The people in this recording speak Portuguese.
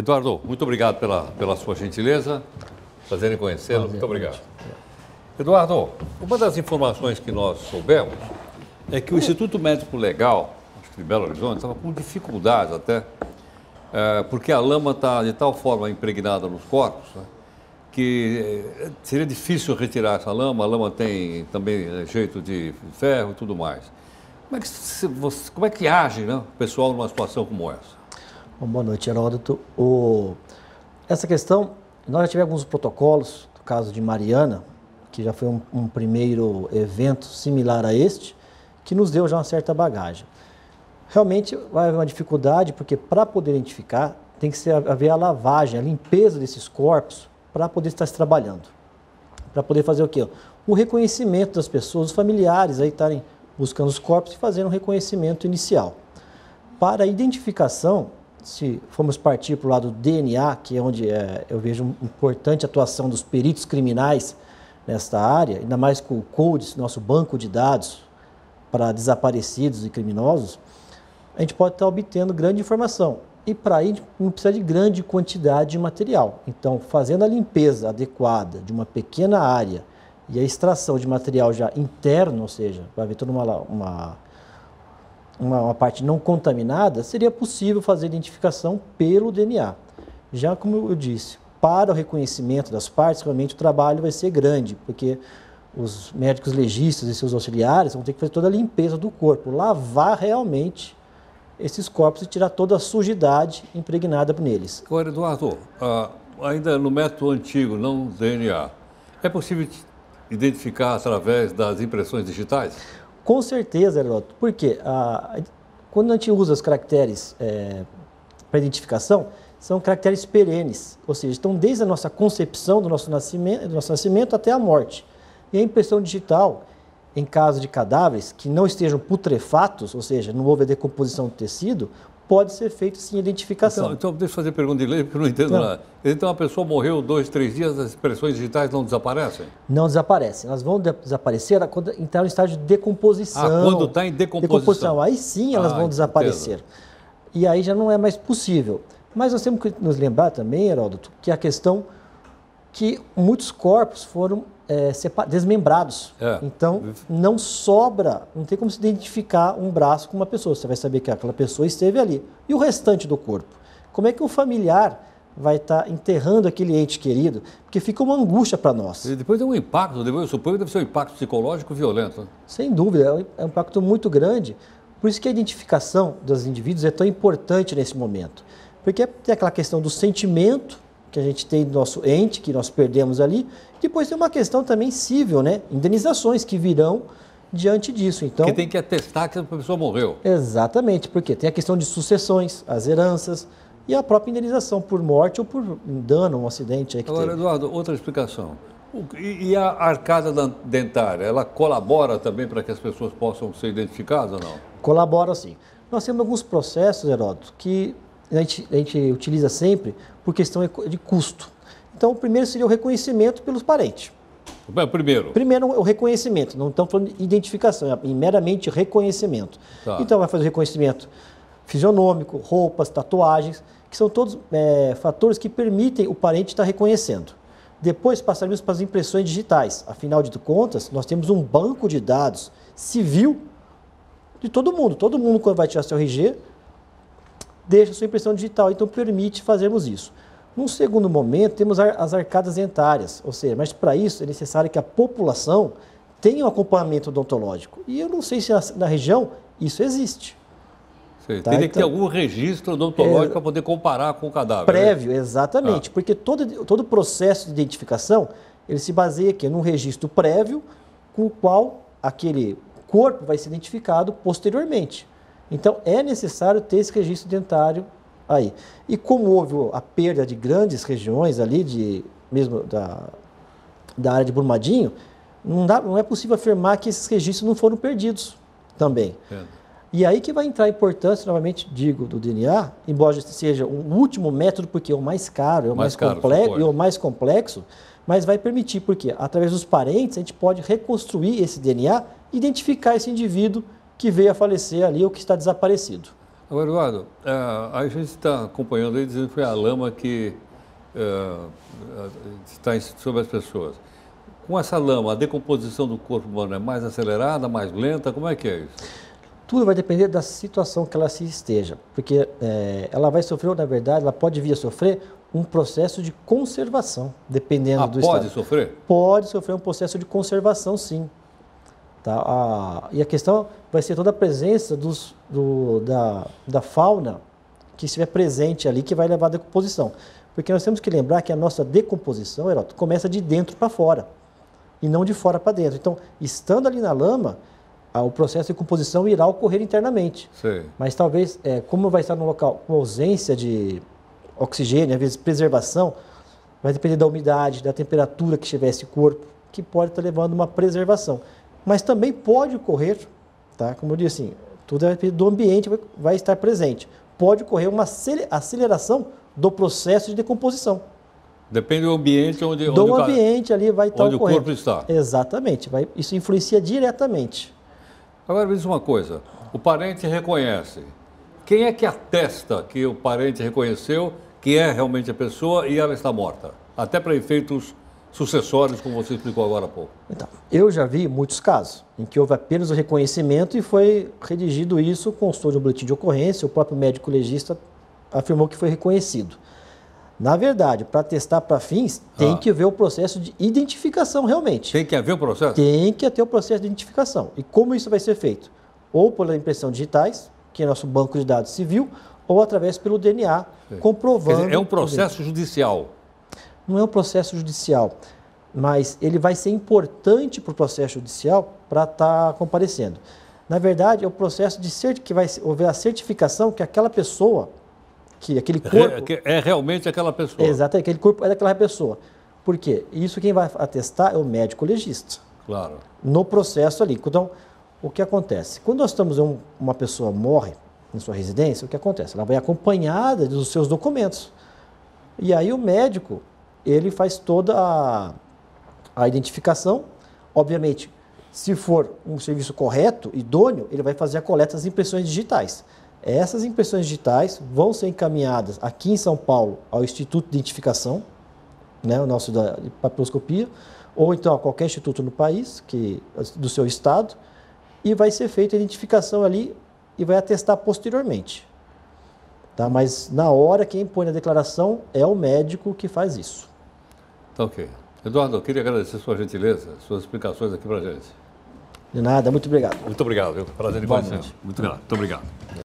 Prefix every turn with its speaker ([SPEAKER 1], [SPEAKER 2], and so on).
[SPEAKER 1] Eduardo, muito obrigado pela, pela sua gentileza. Prazer em conhecê-lo. Muito obrigado. É. Eduardo, uma das informações que nós soubemos é que o Instituto Médico Legal, acho que de Belo Horizonte, estava com dificuldades até, é, porque a lama está de tal forma impregnada nos corpos, né, que é, seria difícil retirar essa lama, a lama tem também é, jeito de ferro e tudo mais. Como é que, você, como é que age né, o pessoal numa situação como essa?
[SPEAKER 2] Bom, boa noite, Heródoto. O... Essa questão, nós já tivemos alguns protocolos, no caso de Mariana, que já foi um, um, primeiro evento similar a este, que nos deu já uma certa bagagem. Realmente vai haver uma dificuldade, porque para poder identificar, tem que ser, haver a lavagem, a limpeza desses corpos, para poder estar se trabalhando. Para poder fazer o quê? O reconhecimento das pessoas, os familiares aí estarem buscando os corpos e fazendo um reconhecimento inicial. Para a identificação, se formos partir para o lado do DNA, que é onde é, eu vejo uma importante atuação dos peritos criminais nesta área, ainda mais com o CODES, nosso banco de dados para desaparecidos e criminosos, a gente pode estar obtendo grande informação. E para aí não precisa de grande quantidade de material. Então, fazendo a limpeza adequada de uma pequena área e a extração de material já interno, ou seja, vai haver toda uma, uma uma, uma parte não contaminada, seria possível fazer identificação pelo DNA. Já como eu disse, para o reconhecimento das partes, realmente o trabalho vai ser grande, porque os médicos legistas e seus auxiliares vão ter que fazer toda a limpeza do corpo, lavar realmente esses corpos e tirar toda a sujidade impregnada neles. Agora, Eduardo,
[SPEAKER 1] ah, ainda no método antigo, não DNA, é possível identificar através das impressões digitais?
[SPEAKER 2] Com certeza, Heroto. Por quê? quando a gente usa os caracteres é, para identificação, são caracteres perenes, ou seja, estão desde a nossa concepção do nosso nascimento, do nosso nascimento até a morte. E a impressão digital, em caso de cadáveres que não estejam putrefatos, ou seja, não houve a decomposição do tecido, pode ser feito sim identificação.
[SPEAKER 1] Então, deixa eu fazer pergunta de lei, porque eu não entendo não. nada. Então, a pessoa morreu dois, três dias, as expressões digitais não desaparecem?
[SPEAKER 2] Não desaparecem. Elas vão desaparecer quando entrar no estágio de decomposição. Ah, quando está em decomposição. decomposição. Aí sim elas ah, vão desaparecer. E aí já não é mais possível. Mas nós temos que nos lembrar também, Heródoto, que a questão que muitos corpos foram é, desmembrados. É. Então, não sobra, não tem como se identificar um braço com uma pessoa. Você vai saber que aquela pessoa esteve ali. E o restante do corpo? Como é que o familiar vai estar tá enterrando aquele ente querido, porque fica uma angústia para nós. E depois é um
[SPEAKER 1] impacto, eu suponho que deve ser um impacto psicológico violento.
[SPEAKER 2] Sem dúvida, é, é um impacto muito grande. Por isso que a identificação dos indivíduos é tão importante nesse momento. Porque tem aquela questão do sentimento que a gente tem do nosso ente, que nós perdemos ali. Depois tem uma questão também civil, né? Indenizações que virão diante disso. Então, que
[SPEAKER 1] tem que atestar que a pessoa morreu.
[SPEAKER 2] Exatamente, porque tem a questão de sucessões, as heranças e a própria indenização por morte ou por dano, um acidente. Aí Agora, teve. Eduardo, outra explicação.
[SPEAKER 1] E a arcada dentária, ela colabora também para que as pessoas possam ser identificadas ou não?
[SPEAKER 2] Colabora sim. Nós temos alguns processos, Heródoto, que a gente, a gente utiliza sempre por questão de custo. Então, o primeiro seria o reconhecimento pelos parentes. Primeiro. Primeiro o reconhecimento, não estamos falando de identificação, é meramente reconhecimento. Tá. Então vai fazer reconhecimento fisionômico, roupas, tatuagens, que são todos é, fatores que permitem o parente estar reconhecendo. Depois passaremos para as impressões digitais. Afinal de contas, nós temos um banco de dados civil de todo mundo. Todo mundo, quando vai tirar seu RG, deixa a sua impressão digital, então permite fazermos isso. Num segundo momento, temos as arcadas dentárias, ou seja, mas para isso é necessário que a população tenha um acompanhamento odontológico. E eu não sei se na, região isso existe.
[SPEAKER 1] Sei, tá? Teria então, que ter então, algum registro odontológico é, para poder comparar com o cadáver. Né? Prévio,
[SPEAKER 2] exatamente, ah. porque todo, todo processo de identificação ele se baseia aqui num registro prévio com o qual aquele corpo vai ser identificado posteriormente. Então é necessário ter esse registro dentário aí. E como houve a perda de grandes regiões ali, de, mesmo da, da área de Brumadinho, não, dá, não é possível afirmar que esses registros não foram perdidos também. É. E aí que vai entrar a importância, novamente digo, do DNA, embora seja o um último método, porque é o mais caro, é o mais, mais caro, complexo, é o mais complexo, mas vai permitir, porque através dos parentes a gente pode reconstruir esse DNA, identificar esse indivíduo que veio a falecer ali ou que está desaparecido.
[SPEAKER 1] Agora, Eduardo, é, a gente está acompanhando aí dizendo que foi a lama que é, é, está sobre as pessoas. Com essa lama, a decomposição do corpo humano é mais acelerada, mais lenta? Como é que é isso?
[SPEAKER 2] Tudo vai depender da situação que ela se esteja, porque é, ela vai sofrer, ou, na verdade, ela pode vir a sofrer um processo de conservação, dependendo ah, do pode estado. Pode sofrer? Pode sofrer um processo de conservação, sim. Tá? A, e a questão vai ser toda a presença dos, do, da, da fauna que estiver presente ali que vai levar à decomposição. Porque nós temos que lembrar que a nossa decomposição, Heroto, começa de dentro para fora e não de fora para dentro. Então, estando ali na lama, o processo de decomposição irá ocorrer internamente. Sim. Mas talvez, é, como vai estar no local com ausência de oxigênio, às vezes preservação, vai depender da umidade, da temperatura que tiver esse corpo, que pode estar levando uma preservação mas também pode ocorrer, tá? Como eu disse, assim, tudo é do ambiente vai, vai estar presente. Pode ocorrer uma aceleração do processo de decomposição.
[SPEAKER 1] Depende do ambiente onde, onde do ambiente ali vai estar onde ocorrendo. o corpo está.
[SPEAKER 2] Exatamente, vai, isso influencia diretamente. Agora me diz uma coisa, o
[SPEAKER 1] parente reconhece. Quem é que atesta que o parente reconheceu que é realmente a pessoa e ela está morta? Até para efeitos sucessórios, como você explicou agora há pouco?
[SPEAKER 2] Então, eu já vi muitos casos em que houve apenas o reconhecimento e foi redigido isso, constou de um boletim de ocorrência, o próprio médico legista afirmou que foi reconhecido. Na verdade, para testar para fins, tem ah. que haver o processo de identificação realmente. Tem que haver o processo? Tem que ter o processo de identificação. E como isso vai ser feito? Ou pela impressão digitais, que é nosso banco de dados civil, ou através pelo DNA, Sim. É. comprovando. Dizer, é um processo
[SPEAKER 1] judicial
[SPEAKER 2] não é um processo judicial, mas ele vai ser importante para o processo judicial para estar tá comparecendo. Na verdade, é o processo de cert... que vai houver a certificação que aquela pessoa, que aquele corpo...
[SPEAKER 1] É, é realmente aquela pessoa. Exato,
[SPEAKER 2] aquele corpo é daquela pessoa. Por quê? Isso quem vai atestar é o médico legista. Claro. No processo ali. Então, o que acontece? Quando nós estamos um, uma pessoa morre em sua residência, o que acontece? Ela vai acompanhada dos seus documentos. E aí o médico ele faz toda a, a identificação. Obviamente, se for um serviço correto, idôneo, ele vai fazer a coleta das impressões digitais. Essas impressões digitais vão ser encaminhadas aqui em São Paulo ao Instituto de Identificação, né, o nosso da papiloscopia, ou então a qualquer instituto no país, que do seu estado, e vai ser feita a identificação ali e vai atestar posteriormente. Tá? Mas na hora quem põe a declaração é o médico que faz isso.
[SPEAKER 1] Tá ok. Eduardo, eu queria agradecer sua gentileza, suas explicações aqui para gente.
[SPEAKER 2] De nada, muito obrigado. Muito obrigado,
[SPEAKER 1] viu? Prazer em conhecer. Muito, muito obrigado.